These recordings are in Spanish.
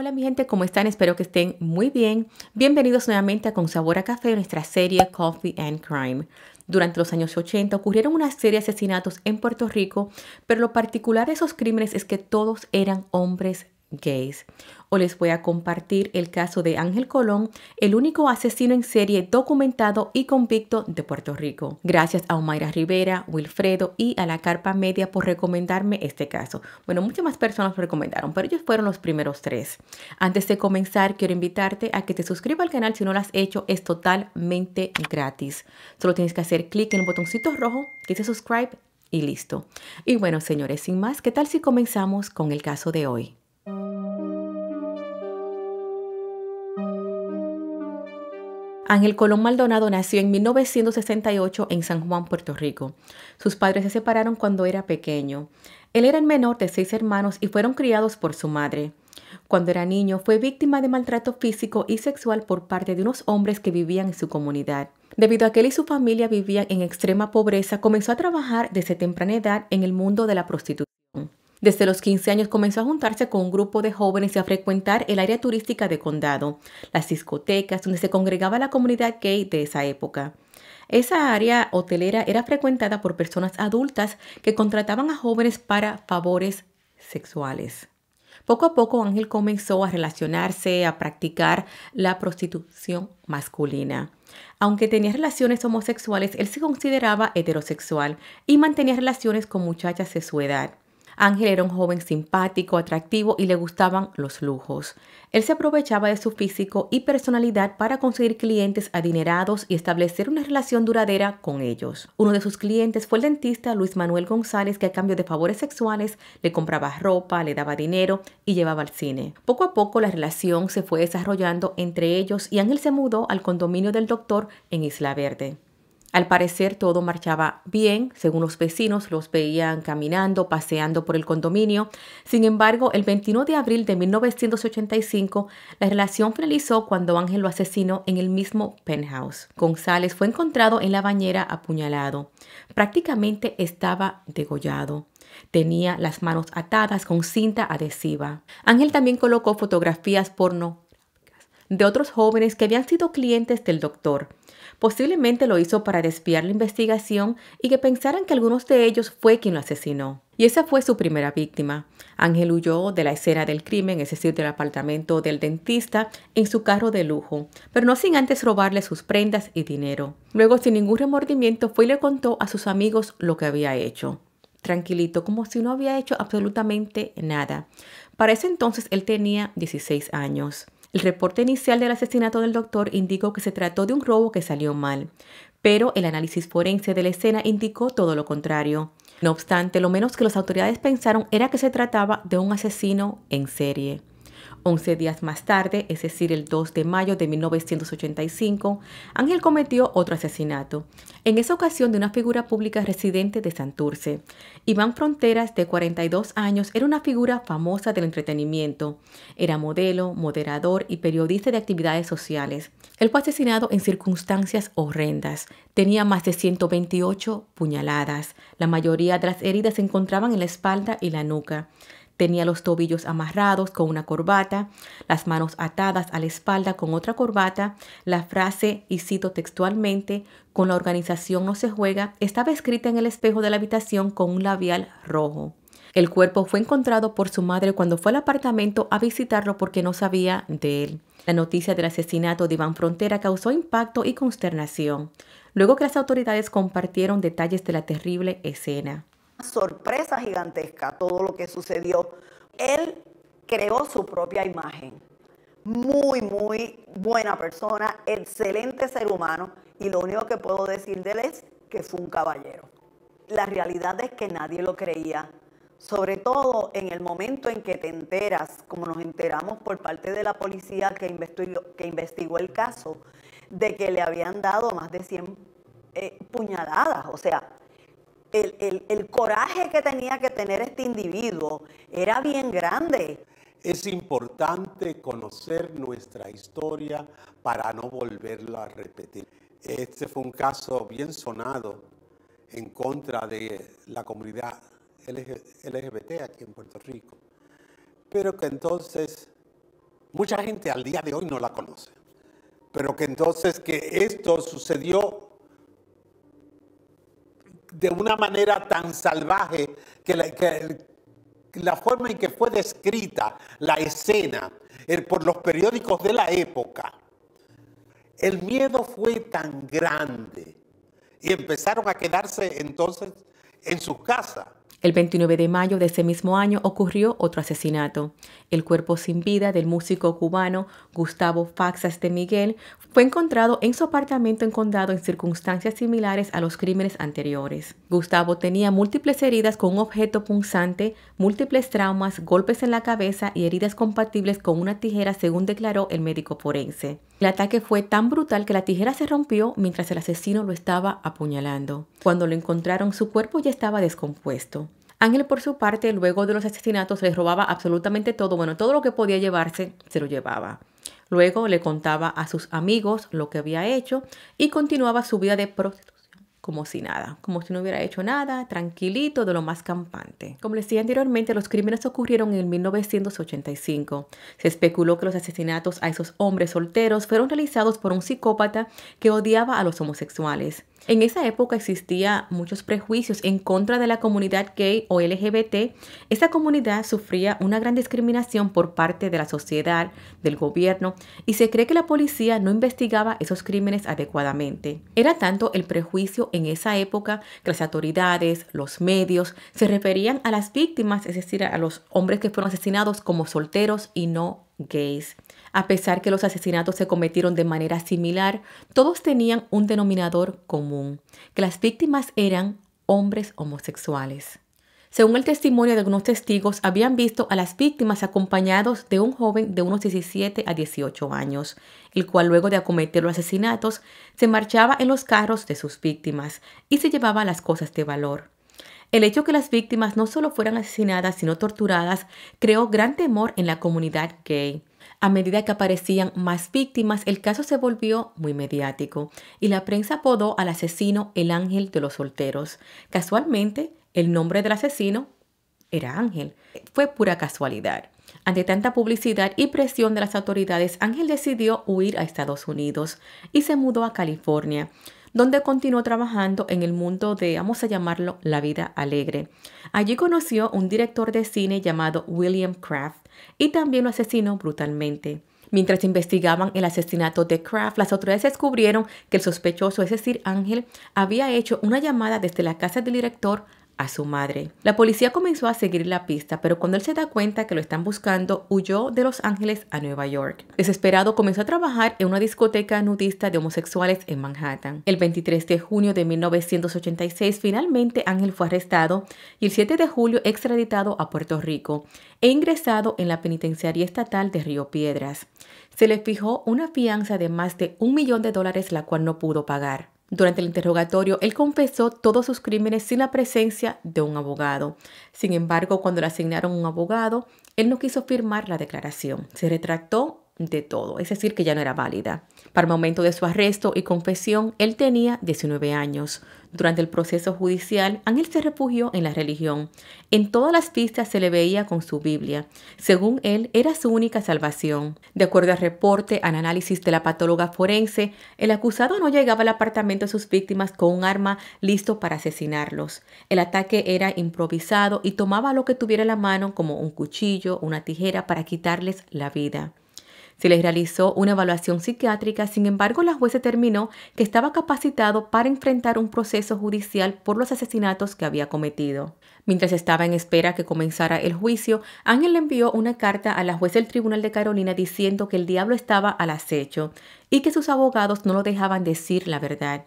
Hola mi gente, ¿cómo están? Espero que estén muy bien. Bienvenidos nuevamente a Con Sabor a Café, nuestra serie Coffee and Crime. Durante los años 80 ocurrieron una serie de asesinatos en Puerto Rico, pero lo particular de esos crímenes es que todos eran hombres gays. O les voy a compartir el caso de Ángel Colón, el único asesino en serie documentado y convicto de Puerto Rico. Gracias a Omaira Rivera, Wilfredo y a la Carpa Media por recomendarme este caso. Bueno, muchas más personas lo recomendaron, pero ellos fueron los primeros tres. Antes de comenzar, quiero invitarte a que te suscribas al canal si no lo has hecho, es totalmente gratis. Solo tienes que hacer clic en el botoncito rojo que dice subscribe y listo. Y bueno, señores, sin más, ¿qué tal si comenzamos con el caso de hoy? Ángel Colón Maldonado nació en 1968 en San Juan, Puerto Rico. Sus padres se separaron cuando era pequeño. Él era el menor de seis hermanos y fueron criados por su madre. Cuando era niño fue víctima de maltrato físico y sexual por parte de unos hombres que vivían en su comunidad. Debido a que él y su familia vivían en extrema pobreza, comenzó a trabajar desde temprana edad en el mundo de la prostitución. Desde los 15 años comenzó a juntarse con un grupo de jóvenes y a frecuentar el área turística de Condado, las discotecas donde se congregaba la comunidad gay de esa época. Esa área hotelera era frecuentada por personas adultas que contrataban a jóvenes para favores sexuales. Poco a poco Ángel comenzó a relacionarse, a practicar la prostitución masculina. Aunque tenía relaciones homosexuales, él se consideraba heterosexual y mantenía relaciones con muchachas de su edad. Ángel era un joven simpático, atractivo y le gustaban los lujos. Él se aprovechaba de su físico y personalidad para conseguir clientes adinerados y establecer una relación duradera con ellos. Uno de sus clientes fue el dentista Luis Manuel González que a cambio de favores sexuales le compraba ropa, le daba dinero y llevaba al cine. Poco a poco la relación se fue desarrollando entre ellos y Ángel se mudó al condominio del doctor en Isla Verde. Al parecer todo marchaba bien, según los vecinos los veían caminando, paseando por el condominio. Sin embargo, el 21 de abril de 1985, la relación finalizó cuando Ángel lo asesinó en el mismo penthouse. González fue encontrado en la bañera apuñalado. Prácticamente estaba degollado. Tenía las manos atadas con cinta adhesiva. Ángel también colocó fotografías porno de otros jóvenes que habían sido clientes del doctor. Posiblemente lo hizo para desviar la investigación y que pensaran que algunos de ellos fue quien lo asesinó. Y esa fue su primera víctima. Ángel huyó de la escena del crimen, es decir, del apartamento del dentista, en su carro de lujo, pero no sin antes robarle sus prendas y dinero. Luego, sin ningún remordimiento, fue y le contó a sus amigos lo que había hecho tranquilito, como si no había hecho absolutamente nada. Para ese entonces él tenía 16 años. El reporte inicial del asesinato del doctor indicó que se trató de un robo que salió mal, pero el análisis forense de la escena indicó todo lo contrario. No obstante, lo menos que las autoridades pensaron era que se trataba de un asesino en serie. Once días más tarde, es decir, el 2 de mayo de 1985, Ángel cometió otro asesinato, en esa ocasión de una figura pública residente de Santurce. Iván Fronteras, de 42 años, era una figura famosa del entretenimiento. Era modelo, moderador y periodista de actividades sociales. Él fue asesinado en circunstancias horrendas. Tenía más de 128 puñaladas. La mayoría de las heridas se encontraban en la espalda y la nuca. Tenía los tobillos amarrados con una corbata, las manos atadas a la espalda con otra corbata. La frase, y cito textualmente, con la organización no se juega, estaba escrita en el espejo de la habitación con un labial rojo. El cuerpo fue encontrado por su madre cuando fue al apartamento a visitarlo porque no sabía de él. La noticia del asesinato de Iván Frontera causó impacto y consternación, luego que las autoridades compartieron detalles de la terrible escena sorpresa gigantesca todo lo que sucedió. Él creó su propia imagen. Muy, muy buena persona, excelente ser humano y lo único que puedo decir de él es que fue un caballero. La realidad es que nadie lo creía, sobre todo en el momento en que te enteras, como nos enteramos por parte de la policía que investigó, que investigó el caso, de que le habían dado más de 100 eh, puñaladas, o sea, el, coraje que tenía que tener este individuo era bien grande. Es importante conocer nuestra historia para no volverla a repetir. Este fue un caso bien sonado en contra de la comunidad LGBT aquí en Puerto Rico, pero que entonces mucha gente al día de hoy no la conoce, pero que entonces que esto sucedió de una manera tan salvaje que la, forma en que fue descrita la escena por los periódicos de la época, el miedo fue tan grande y empezaron a quedarse entonces en sus casas. El 29 de mayo de ese mismo año ocurrió otro asesinato. El cuerpo sin vida del músico cubano Gustavo Faxas de Miguel fue encontrado en su apartamento en condado en circunstancias similares a los crímenes anteriores. Gustavo tenía múltiples heridas con un objeto punzante, múltiples traumas, golpes en la cabeza y heridas compatibles con una tijera según declaró el médico forense. El ataque fue tan brutal que la tijera se rompió mientras el asesino lo estaba apuñalando. Cuando lo encontraron, su cuerpo ya estaba descompuesto. Ángel, por su parte, luego de los asesinatos, le robaba absolutamente todo, bueno, todo lo que podía llevarse, se lo llevaba. Luego le contaba a sus amigos lo que había hecho y continuaba su vida de prostitución como si nada, como si no hubiera hecho nada, tranquilito, de lo más campante. Como les decía anteriormente, los crímenes ocurrieron en 1985. Se especuló que los asesinatos a esos hombres solteros fueron realizados por un psicópata que odiaba a los homosexuales. En esa época existía muchos prejuicios en contra de la comunidad gay o LGBT. Esta comunidad sufría una gran discriminación por parte de la sociedad, del gobierno, y se cree que la policía no investigaba esos crímenes adecuadamente. Era tanto el prejuicio en esa época que las autoridades, los medios, se referían a las víctimas, es decir, a los hombres que fueron asesinados como solteros y no gays. A pesar que los asesinatos se cometieron de manera similar, todos tenían un denominador común, que las víctimas eran hombres homosexuales. Según el testimonio de algunos testigos, habían visto a las víctimas acompañados de un joven de unos 17 a 18 años, el cual luego de acometer los asesinatos se marchaba en los carros de sus víctimas y se llevaba las cosas de valor. El hecho que las víctimas no solo fueran asesinadas, sino torturadas, creó gran temor en la comunidad gay. A medida que aparecían más víctimas, el caso se volvió muy mediático y la prensa apodó al asesino el ángel de los solteros. Casualmente, el nombre del asesino era Ángel. Fue pura casualidad. Ante tanta publicidad y presión de las autoridades, Ángel decidió huir a Estados Unidos y se mudó a California, donde continuó trabajando en el mundo de, vamos a llamarlo, la vida alegre. Allí conoció un director de cine llamado William Kraft, y también lo asesinó brutalmente. Mientras investigaban el asesinato de Kraft, las autoridades descubrieron que el sospechoso, es decir, Ángel, había hecho una llamada desde la casa del director a su madre. La policía comenzó a seguir la pista, pero cuando él se da cuenta que lo están buscando, huyó de Los Ángeles a Nueva York. Desesperado, comenzó a trabajar en una discoteca nudista de homosexuales en Manhattan. El 23 de junio de 1986, finalmente Ángel fue arrestado y el 7 de julio extraditado a Puerto Rico e ingresado en la penitenciaría estatal de Río Piedras. Se le fijó una fianza de más de un millón de dólares, la cual no pudo pagar. Durante el interrogatorio, él confesó todos sus crímenes sin la presencia de un abogado. Sin embargo, cuando le asignaron un abogado, él no quiso firmar la declaración. Se retractó de todo, es decir, que ya no era válida. Para el momento de su arresto y confesión, él tenía 19 años. Durante el proceso judicial, Ángel se refugió en la religión. En todas las pistas se le veía con su Biblia. Según él, era su única salvación. De acuerdo al reporte, al análisis de la patóloga forense, el acusado no llegaba al apartamento de sus víctimas con un arma listo para asesinarlos. El ataque era improvisado y tomaba lo que tuviera en la mano como un cuchillo, una tijera para quitarles la vida. Se les realizó una evaluación psiquiátrica, sin embargo la juez determinó que estaba capacitado para enfrentar un proceso judicial por los asesinatos que había cometido. Mientras estaba en espera que comenzara el juicio, Ángel le envió una carta a la juez del Tribunal de Carolina diciendo que el diablo estaba al acecho y que sus abogados no lo dejaban decir la verdad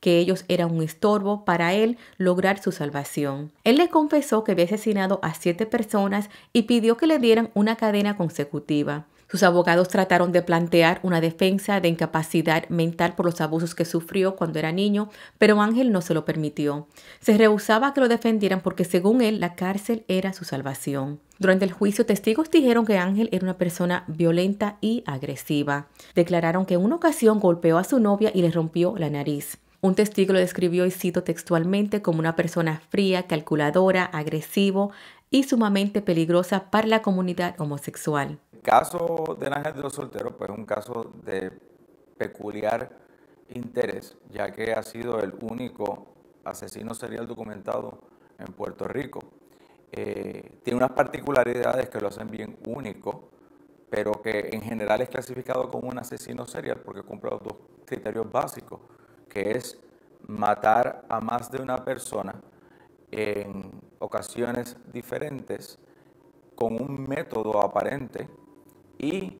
que ellos eran un estorbo para él lograr su salvación. Él le confesó que había asesinado a siete personas y pidió que le dieran una cadena consecutiva. Sus abogados trataron de plantear una defensa de incapacidad mental por los abusos que sufrió cuando era niño, pero Ángel no se lo permitió. Se rehusaba a que lo defendieran porque según él la cárcel era su salvación. Durante el juicio, testigos dijeron que Ángel era una persona violenta y agresiva. Declararon que en una ocasión golpeó a su novia y le rompió la nariz. Un testigo lo describió y cito textualmente como una persona fría, calculadora, agresivo y sumamente peligrosa para la comunidad homosexual caso de Ángel de los Solteros, pues es un caso de peculiar interés, ya que ha sido el único asesino serial documentado en Puerto Rico. Eh, tiene unas particularidades que lo hacen bien único, pero que en general es clasificado como un asesino serial porque cumple los dos criterios básicos, que es matar a más de una persona en ocasiones diferentes con un método aparente y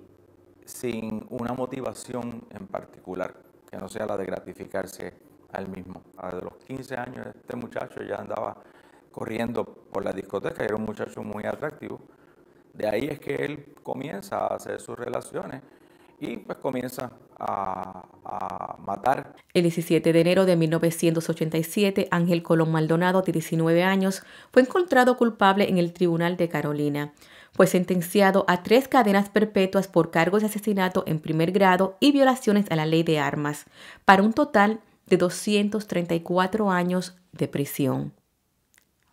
sin una motivación en particular, que no sea la de gratificarse al mismo. A los 15 años este muchacho ya andaba corriendo por la discoteca, era un muchacho muy atractivo. De ahí es que él comienza a hacer sus relaciones y pues comienza a, a, matar. El 17 de enero de 1987, Ángel Colón Maldonado, de 19 años, fue encontrado culpable en el Tribunal de Carolina fue sentenciado a tres cadenas perpetuas por cargos de asesinato en primer grado y violaciones a la ley de armas, para un total de 234 años de prisión.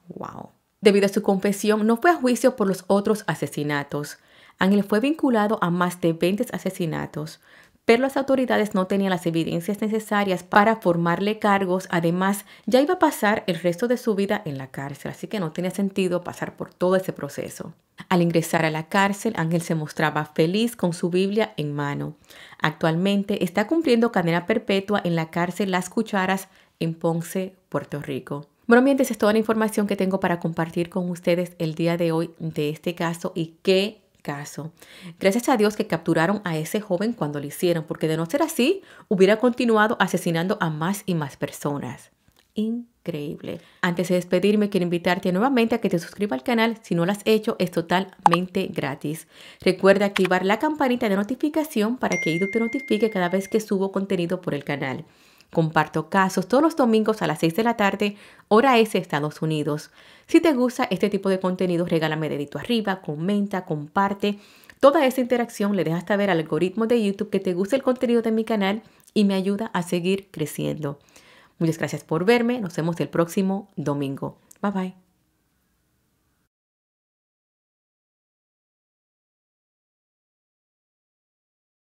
¡Wow! Debido a su confesión, no fue a juicio por los otros asesinatos. Ángel fue vinculado a más de 20 asesinatos, pero las autoridades no tenían las evidencias necesarias para formarle cargos. Además, ya iba a pasar el resto de su vida en la cárcel, así que no tenía sentido pasar por todo ese proceso. Al ingresar a la cárcel, Ángel se mostraba feliz con su Biblia en mano. Actualmente está cumpliendo cadena perpetua en la cárcel Las Cucharas en Ponce, Puerto Rico. Bueno, mientras es toda la información que tengo para compartir con ustedes el día de hoy de este caso y que caso. Gracias a Dios que capturaron a ese joven cuando lo hicieron, porque de no ser así, hubiera continuado asesinando a más y más personas. Increíble. Antes de despedirme, quiero invitarte nuevamente a que te suscribas al canal. Si no lo has hecho, es totalmente gratis. Recuerda activar la campanita de notificación para que Ido te notifique cada vez que subo contenido por el canal comparto casos todos los domingos a las 6 de la tarde, hora S Estados Unidos. Si te gusta este tipo de contenido, regálame dedito arriba, comenta, comparte. Toda esa interacción le deja saber al algoritmo de YouTube que te gusta el contenido de mi canal y me ayuda a seguir creciendo. Muchas gracias por verme, nos vemos el próximo domingo. Bye bye.